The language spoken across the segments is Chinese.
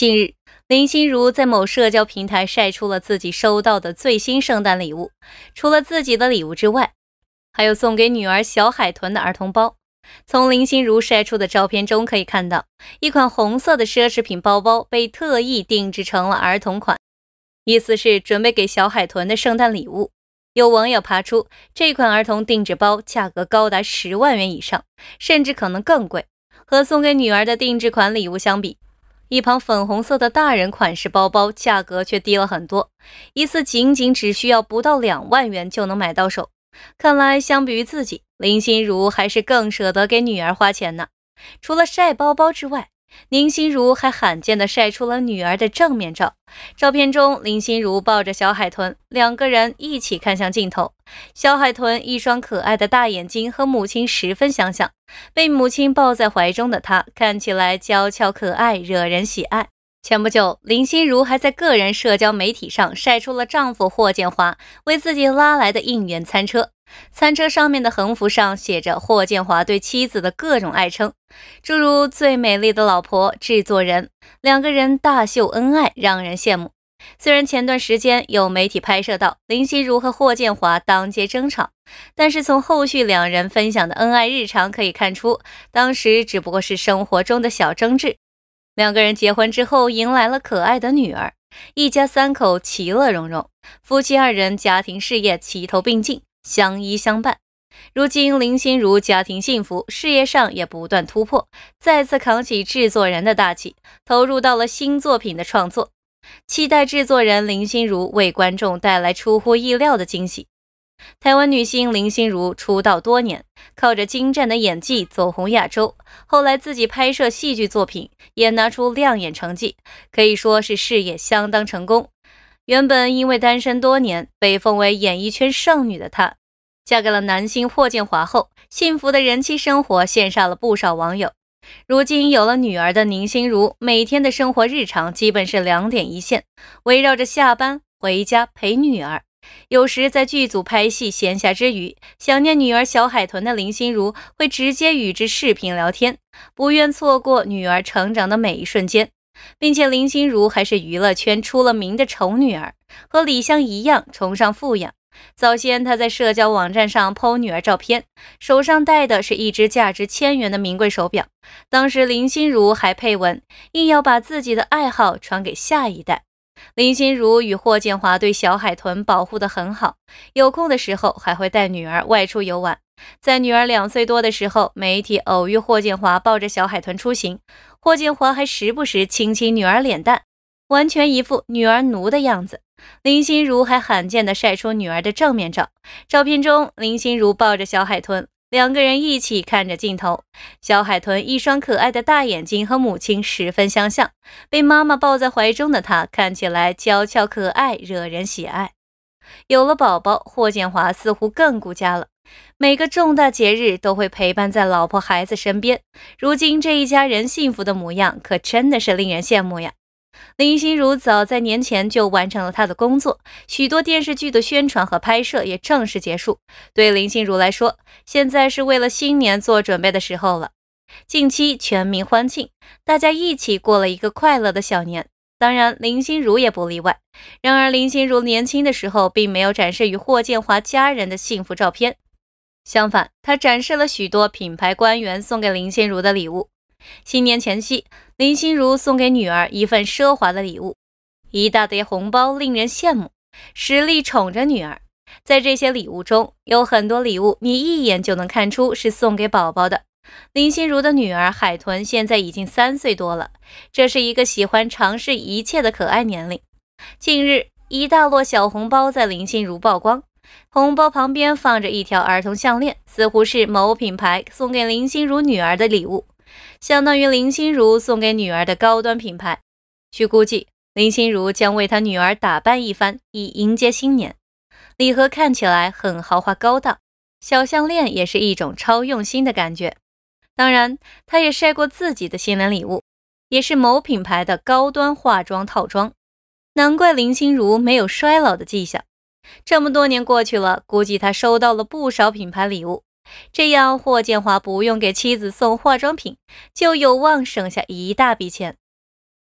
近日，林心如在某社交平台晒出了自己收到的最新圣诞礼物。除了自己的礼物之外，还有送给女儿小海豚的儿童包。从林心如晒出的照片中可以看到，一款红色的奢侈品包包被特意定制成了儿童款，意思是准备给小海豚的圣诞礼物。有网友扒出这款儿童定制包价格高达十万元以上，甚至可能更贵。和送给女儿的定制款礼物相比。一旁粉红色的大人款式包包，价格却低了很多，一次仅仅只需要不到两万元就能买到手。看来相比于自己，林心如还是更舍得给女儿花钱呢。除了晒包包之外，林心如还罕见地晒出了女儿的正面照，照片中林心如抱着小海豚，两个人一起看向镜头。小海豚一双可爱的大眼睛和母亲十分相像，被母亲抱在怀中的她看起来娇俏可爱，惹人喜爱。前不久，林心如还在个人社交媒体上晒出了丈夫霍建华为自己拉来的应援餐车。餐车上面的横幅上写着霍建华对妻子的各种爱称，诸如“最美丽的老婆”“制作人”，两个人大秀恩爱，让人羡慕。虽然前段时间有媒体拍摄到林心如和霍建华当街争吵，但是从后续两人分享的恩爱日常可以看出，当时只不过是生活中的小争执。两个人结婚之后，迎来了可爱的女儿，一家三口其乐融融，夫妻二人家庭事业齐头并进。相依相伴，如今林心如家庭幸福，事业上也不断突破，再次扛起制作人的大旗，投入到了新作品的创作。期待制作人林心如为观众带来出乎意料的惊喜。台湾女星林心如出道多年，靠着精湛的演技走红亚洲，后来自己拍摄戏剧作品也拿出亮眼成绩，可以说是事业相当成功。原本因为单身多年，被奉为演艺圈剩女的她。嫁给了男星霍建华后，幸福的人妻生活羡煞了不少网友。如今有了女儿的林心如，每天的生活日常基本是两点一线，围绕着下班回家陪女儿。有时在剧组拍戏闲暇之余，想念女儿小海豚的林心如会直接与之视频聊天，不愿错过女儿成长的每一瞬间。并且林心如还是娱乐圈出了名的丑女儿，和李湘一样，崇尚富养。早先，他在社交网站上剖女儿照片，手上戴的是一只价值千元的名贵手表。当时林心如还配文，硬要把自己的爱好传给下一代。林心如与霍建华对小海豚保护得很好，有空的时候还会带女儿外出游玩。在女儿两岁多的时候，媒体偶遇霍建华抱着小海豚出行，霍建华还时不时亲亲女儿脸蛋，完全一副女儿奴的样子。林心如还罕见地晒出女儿的正面照，照片中林心如抱着小海豚，两个人一起看着镜头。小海豚一双可爱的大眼睛和母亲十分相像，被妈妈抱在怀中的她看起来娇俏可爱，惹人喜爱。有了宝宝，霍建华似乎更顾家了，每个重大节日都会陪伴在老婆孩子身边。如今这一家人幸福的模样，可真的是令人羡慕呀。林心如早在年前就完成了她的工作，许多电视剧的宣传和拍摄也正式结束。对林心如来说，现在是为了新年做准备的时候了。近期全民欢庆，大家一起过了一个快乐的小年，当然林心如也不例外。然而林心如年轻的时候并没有展示与霍建华家人的幸福照片，相反，她展示了许多品牌官员送给林心如的礼物。新年前夕。林心如送给女儿一份奢华的礼物，一大叠红包令人羡慕。实力宠着女儿，在这些礼物中，有很多礼物你一眼就能看出是送给宝宝的。林心如的女儿海豚现在已经三岁多了，这是一个喜欢尝试一切的可爱年龄。近日，一大摞小红包在林心如曝光，红包旁边放着一条儿童项链，似乎是某品牌送给林心如女儿的礼物。相当于林心如送给女儿的高端品牌。据估计，林心如将为她女儿打扮一番，以迎接新年。礼盒看起来很豪华高档，小项链也是一种超用心的感觉。当然，她也晒过自己的新年礼物，也是某品牌的高端化妆套装。难怪林心如没有衰老的迹象，这么多年过去了，估计她收到了不少品牌礼物。这样，霍建华不用给妻子送化妆品，就有望省下一大笔钱。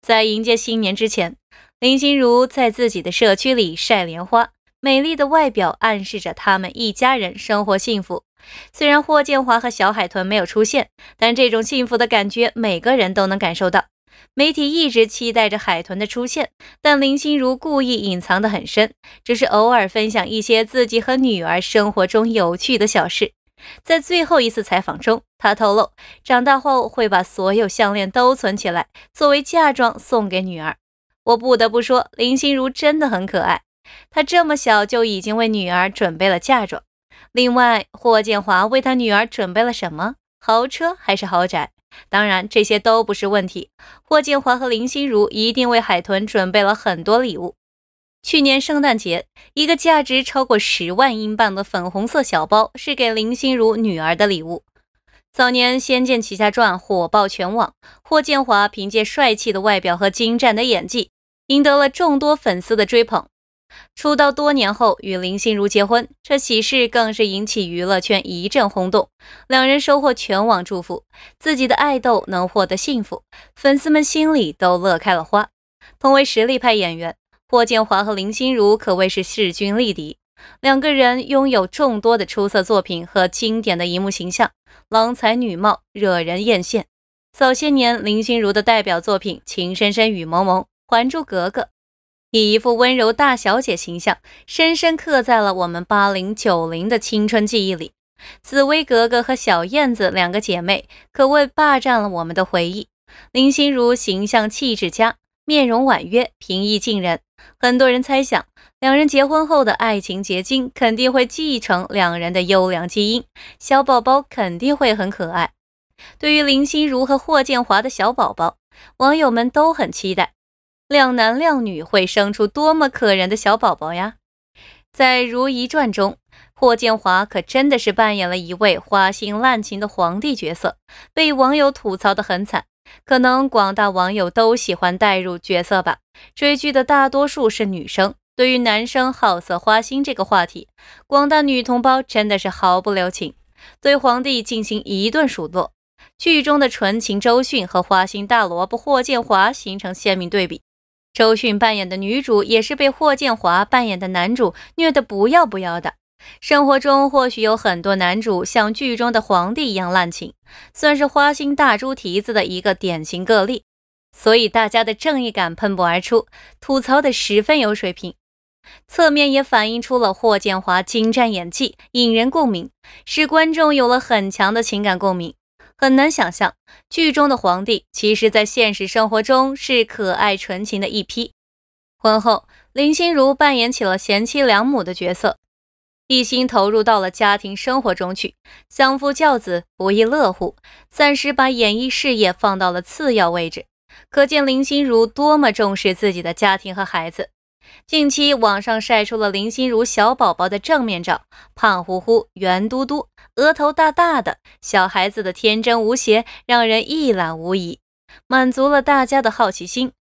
在迎接新年之前，林心如在自己的社区里晒莲花，美丽的外表暗示着他们一家人生活幸福。虽然霍建华和小海豚没有出现，但这种幸福的感觉每个人都能感受到。媒体一直期待着海豚的出现，但林心如故意隐藏得很深，只是偶尔分享一些自己和女儿生活中有趣的小事。在最后一次采访中，他透露长大后会把所有项链都存起来，作为嫁妆送给女儿。我不得不说，林心如真的很可爱，她这么小就已经为女儿准备了嫁妆。另外，霍建华为他女儿准备了什么？豪车还是豪宅？当然，这些都不是问题。霍建华和林心如一定为海豚准备了很多礼物。去年圣诞节，一个价值超过十万英镑的粉红色小包是给林心如女儿的礼物。早年《仙剑奇侠传》火爆全网，霍建华凭借帅气的外表和精湛的演技，赢得了众多粉丝的追捧。出道多年后与林心如结婚，这喜事更是引起娱乐圈一阵轰动。两人收获全网祝福，自己的爱豆能获得幸福，粉丝们心里都乐开了花。同为实力派演员。霍建华和林心如可谓是势均力敌，两个人拥有众多的出色作品和经典的荧幕形象，郎才女貌，惹人艳羡。早些年，林心如的代表作品《情深深雨蒙蒙》《还珠格格》，以一副温柔大小姐形象，深深刻在了我们八零九零的青春记忆里。紫薇格格和小燕子两个姐妹可谓霸占了我们的回忆。林心如形象气质佳。面容婉约，平易近人。很多人猜想，两人结婚后的爱情结晶肯定会继承两人的优良基因，小宝宝肯定会很可爱。对于林心如和霍建华的小宝宝，网友们都很期待，靓男靓女会生出多么可人的小宝宝呀！在《如懿传》中，霍建华可真的是扮演了一位花心滥情的皇帝角色，被网友吐槽的很惨。可能广大网友都喜欢代入角色吧，追剧的大多数是女生。对于男生好色花心这个话题，广大女同胞真的是毫不留情，对皇帝进行一顿数落。剧中的纯情周迅和花心大萝卜霍建华形成鲜明对比，周迅扮演的女主也是被霍建华扮演的男主虐得不要不要的。生活中或许有很多男主像剧中的皇帝一样滥情，算是花心大猪蹄子的一个典型个例，所以大家的正义感喷薄而出，吐槽的十分有水平。侧面也反映出了霍建华精湛演技，引人共鸣，使观众有了很强的情感共鸣。很难想象剧中的皇帝，其实在现实生活中是可爱纯情的一批。婚后，林心如扮演起了贤妻良母的角色。一心投入到了家庭生活中去，相夫教子不亦乐乎，暂时把演艺事业放到了次要位置。可见林心如多么重视自己的家庭和孩子。近期网上晒出了林心如小宝宝的正面照，胖乎乎、圆嘟嘟、额头大大的，小孩子的天真无邪让人一览无遗，满足了大家的好奇心。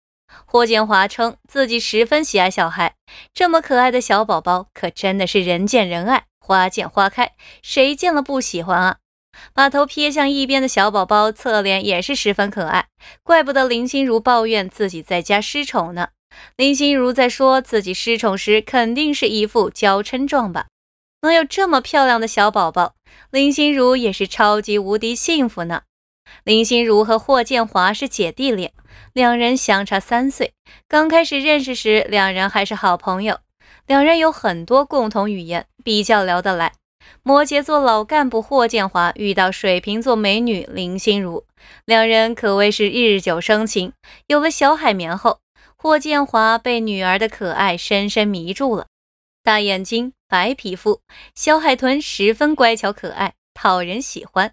霍建华称自己十分喜爱小孩，这么可爱的小宝宝可真的是人见人爱，花见花开，谁见了不喜欢啊？把头撇向一边的小宝宝侧脸也是十分可爱，怪不得林心如抱怨自己在家失宠呢。林心如在说自己失宠时，肯定是一副娇嗔状吧？能有这么漂亮的小宝宝，林心如也是超级无敌幸福呢。林心如和霍建华是姐弟恋，两人相差三岁。刚开始认识时，两人还是好朋友，两人有很多共同语言，比较聊得来。摩羯座老干部霍建华遇到水瓶座美女林心如，两人可谓是日久生情。有了小海绵后，霍建华被女儿的可爱深深迷住了，大眼睛、白皮肤、小海豚十分乖巧可爱，讨人喜欢。